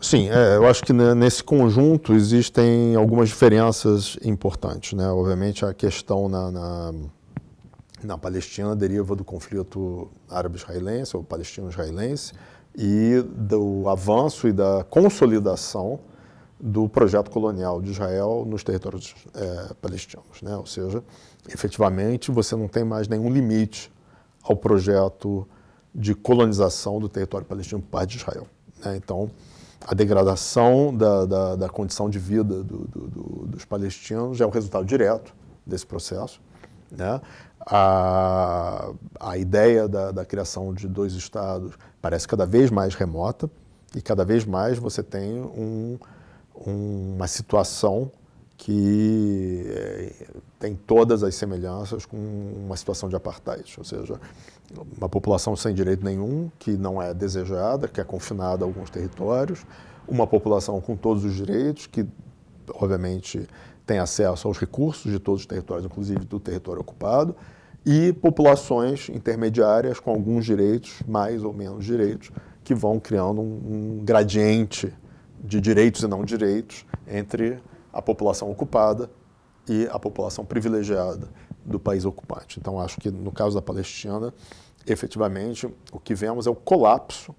Sim, é, eu acho que nesse conjunto existem algumas diferenças importantes. Né? Obviamente, a questão na, na, na Palestina deriva do conflito árabe-israelense, ou palestino-israelense, e do avanço e da consolidação do projeto colonial de Israel nos territórios é, palestinos. Né? Ou seja, efetivamente, você não tem mais nenhum limite ao projeto de colonização do território palestino por parte de Israel. Né? Então, a degradação da, da, da condição de vida do, do, do, dos palestinos é um resultado direto desse processo. Né? A, a ideia da, da criação de dois estados parece cada vez mais remota e cada vez mais você tem um, uma situação que é, tem todas as semelhanças com uma situação de apartheid, ou seja, uma população sem direito nenhum, que não é desejada, que é confinada a alguns territórios, uma população com todos os direitos, que obviamente tem acesso aos recursos de todos os territórios, inclusive do território ocupado, e populações intermediárias com alguns direitos, mais ou menos direitos, que vão criando um, um gradiente de direitos e não direitos entre a população ocupada e a população privilegiada do país ocupante. Então, acho que no caso da Palestina, efetivamente, o que vemos é o colapso.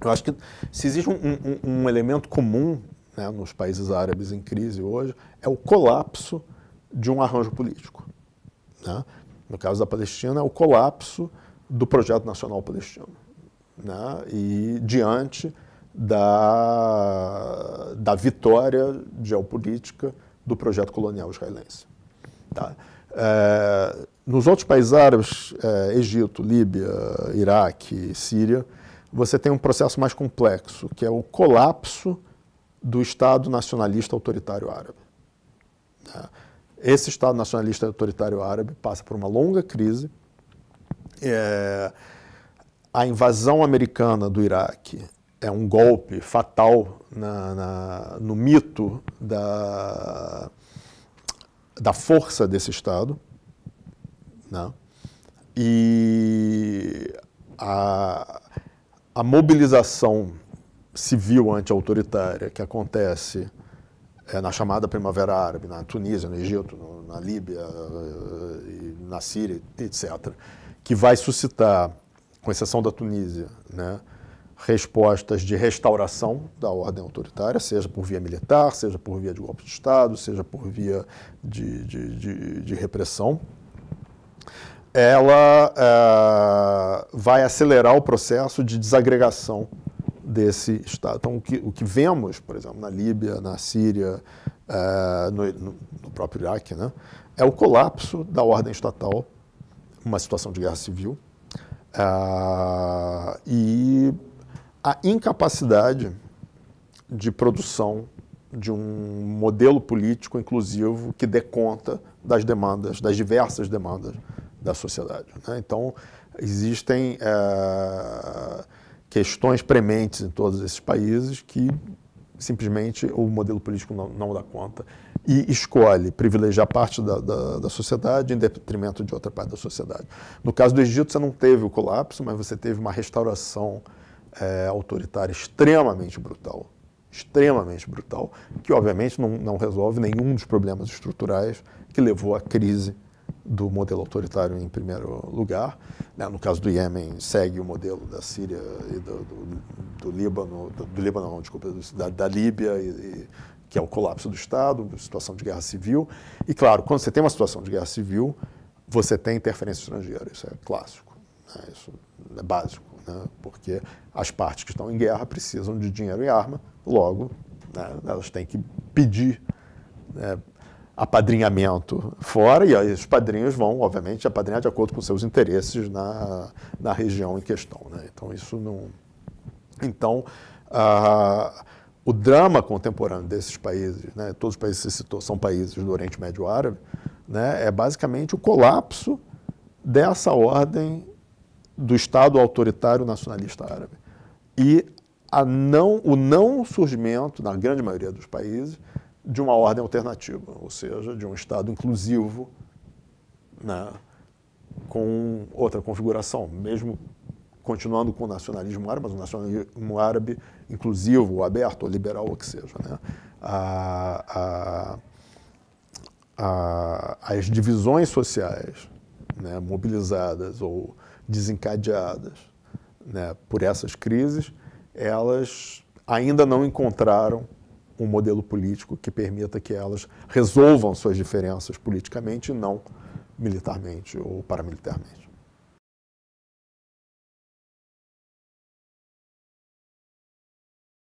Eu acho que se existe um, um, um elemento comum né, nos países árabes em crise hoje, é o colapso de um arranjo político. Né? No caso da Palestina, é o colapso do projeto nacional palestino. Né? E diante da, da vitória geopolítica do projeto colonial israelense. Tá? É, nos outros países árabes, é, Egito, Líbia, Iraque, Síria, você tem um processo mais complexo, que é o colapso do Estado nacionalista autoritário árabe. Tá? Esse Estado nacionalista autoritário árabe passa por uma longa crise. É, a invasão americana do Iraque é um golpe fatal na, na, no mito da, da força desse Estado. Né? E a, a mobilização civil anti-autoritária que acontece é, na chamada Primavera Árabe, na Tunísia, no Egito, no, na Líbia, eh, na Síria, etc., que vai suscitar, com exceção da Tunísia, né, respostas de restauração da ordem autoritária, seja por via militar, seja por via de golpe de Estado, seja por via de, de, de, de repressão, ela uh, vai acelerar o processo de desagregação desse Estado. Então, o que, o que vemos, por exemplo, na Líbia, na Síria, uh, no, no, próprio Iraque, né, é o colapso da ordem estatal, uma situação de guerra civil, uh, e a incapacidade de produção de um modelo político inclusivo que dê conta das demandas, das diversas demandas da sociedade. Né? Então, existem é, questões prementes em todos esses países que simplesmente o modelo político não, não dá conta e escolhe privilegiar parte da, da, da, sociedade em detrimento de outra parte da sociedade. No caso do Egito, você não teve o colapso, mas você teve uma restauração é, autoritária extremamente brutal, extremamente brutal, que obviamente não, não resolve nenhum dos problemas estruturais que levou à crise do modelo autoritário em primeiro lugar. Né? No caso do Iêmen, segue o modelo da Síria e do, do, do Líbano, do, do, Líbano não, desculpa, da, da Líbia, e, e, que é o colapso do Estado, situação de guerra civil. E, claro, quando você tem uma situação de guerra civil, você tem interferência estrangeira, isso é clássico, né? isso é básico né? porque as partes que estão em guerra precisam de dinheiro e arma, logo né? elas têm que pedir né, apadrinhamento fora, e aí os padrinhos vão, obviamente, apadrinhar de acordo com seus interesses na, na região em questão. Né? Então, isso não. Então, ah, o drama contemporâneo desses países, né, todos os países que você citou são países do Oriente Médio Árabe, né, é basicamente o colapso dessa ordem do Estado autoritário nacionalista árabe e a não, o não surgimento, na grande maioria dos países, de uma ordem alternativa, ou seja, de um Estado inclusivo né, com outra configuração, mesmo continuando com o nacionalismo árabe, mas um nacionalismo árabe inclusivo, ou aberto, ou liberal, ou que seja. Né? A, a, a, as divisões sociais né, mobilizadas ou desencadeadas né, por essas crises, elas ainda não encontraram um modelo político que permita que elas resolvam suas diferenças politicamente e não militarmente ou paramilitarmente.